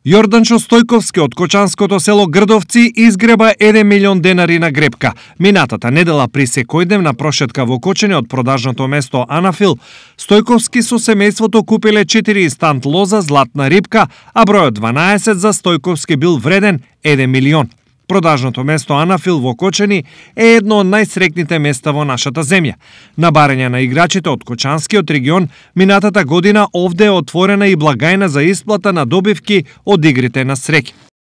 Јорданчо Стојковски од Кочанското село Грдовци изгреба 1 милион денари на гребка. Минатата недела при секојдневна прошетка во Кочене од продажното место Анафил, Стојковски со семејството купиле 4 стант лоза златна рибка, а бројот 12 за Стојковски бил вреден 1 милион. Продажното место Анафил во Кочани е едно од најсрекните места во нашата земја. На барење на играчите од Кочанскиот регион, минатата година овде е отворена и благајна за исплата на добивки од игрите на среќа.